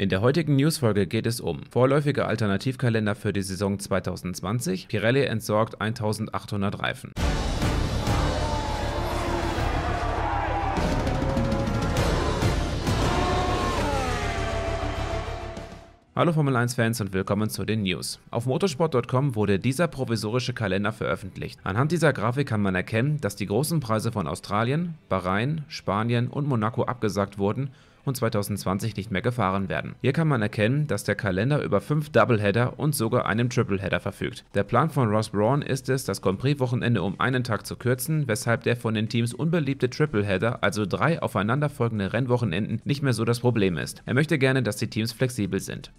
In der heutigen Newsfolge geht es um vorläufige Alternativkalender für die Saison 2020, Pirelli entsorgt 1800 Reifen. Hallo Formel 1-Fans und willkommen zu den News. Auf motorsport.com wurde dieser provisorische Kalender veröffentlicht. Anhand dieser Grafik kann man erkennen, dass die großen Preise von Australien, Bahrain, Spanien und Monaco abgesagt wurden und 2020 nicht mehr gefahren werden. Hier kann man erkennen, dass der Kalender über fünf Doubleheader und sogar einen Tripleheader verfügt. Der Plan von Ross Braun ist es, das Grand Prix-Wochenende um einen Tag zu kürzen, weshalb der von den Teams unbeliebte Tripleheader, also drei aufeinanderfolgende Rennwochenenden, nicht mehr so das Problem ist. Er möchte gerne, dass die Teams flexibel sind.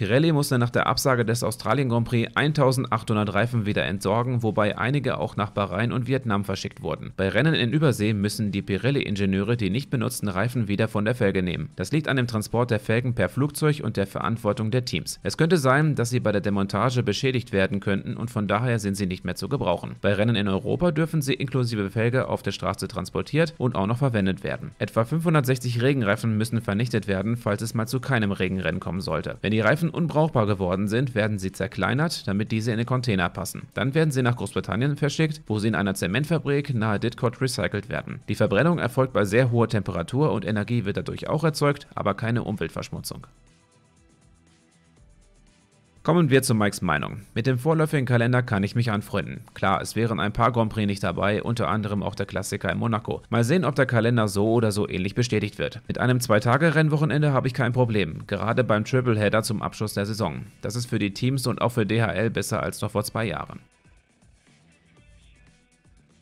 Pirelli musste nach der Absage des Australien Grand Prix 1800 Reifen wieder entsorgen, wobei einige auch nach Bahrain und Vietnam verschickt wurden. Bei Rennen in Übersee müssen die Pirelli-Ingenieure die nicht benutzten Reifen wieder von der Felge nehmen. Das liegt an dem Transport der Felgen per Flugzeug und der Verantwortung der Teams. Es könnte sein, dass sie bei der Demontage beschädigt werden könnten und von daher sind sie nicht mehr zu gebrauchen. Bei Rennen in Europa dürfen sie inklusive Felge auf der Straße transportiert und auch noch verwendet werden. Etwa 560 Regenreifen müssen vernichtet werden, falls es mal zu keinem Regenrennen kommen sollte. Wenn die Reifen Einheiten unbrauchbar geworden sind, werden sie zerkleinert, damit diese in den Container passen. Dann werden sie nach Großbritannien verschickt, wo sie in einer Zementfabrik nahe Didcot recycelt werden. Die Verbrennung erfolgt bei sehr hoher Temperatur und Energie wird dadurch auch erzeugt, aber keine Umweltverschmutzung. Kommen wir zu Mikes Meinung. Mit dem vorläufigen Kalender kann ich mich anfreunden. Klar, es wären ein paar Grand Prix nicht dabei, unter anderem auch der Klassiker in Monaco. Mal sehen, ob der Kalender so oder so ähnlich bestätigt wird. Mit einem Zwei-Tage-Rennwochenende habe ich kein Problem, gerade beim Tripleheader zum Abschluss der Saison. Das ist für die Teams und auch für DHL besser als noch vor zwei Jahren.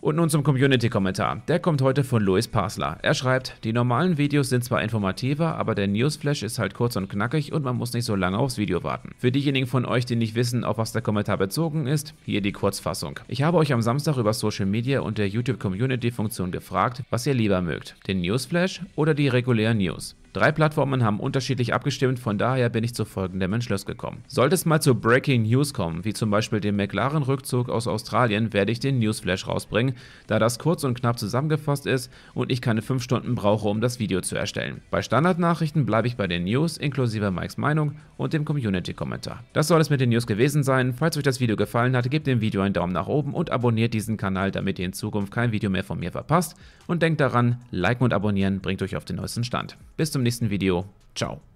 Und nun zum Community-Kommentar. Der kommt heute von Louis Pasler. Er schreibt, die normalen Videos sind zwar informativer, aber der Newsflash ist halt kurz und knackig und man muss nicht so lange aufs Video warten. Für diejenigen von euch, die nicht wissen, auf was der Kommentar bezogen ist, hier die Kurzfassung. Ich habe euch am Samstag über Social Media und der YouTube Community-Funktion gefragt, was ihr lieber mögt, den Newsflash oder die regulären News. Drei Plattformen haben unterschiedlich abgestimmt, von daher bin ich zu folgendem Entschluss gekommen. Sollte es mal zu Breaking News kommen, wie zum Beispiel dem McLaren-Rückzug aus Australien, werde ich den Newsflash rausbringen, da das kurz und knapp zusammengefasst ist und ich keine 5 Stunden brauche, um das Video zu erstellen. Bei Standardnachrichten bleibe ich bei den News, inklusive Mikes Meinung und dem Community-Kommentar. Das soll es mit den News gewesen sein. Falls euch das Video gefallen hat, gebt dem Video einen Daumen nach oben und abonniert diesen Kanal, damit ihr in Zukunft kein Video mehr von mir verpasst. Und denkt daran, liken und abonnieren bringt euch auf den neuesten Stand. Bis zum zum nächsten Video. Ciao.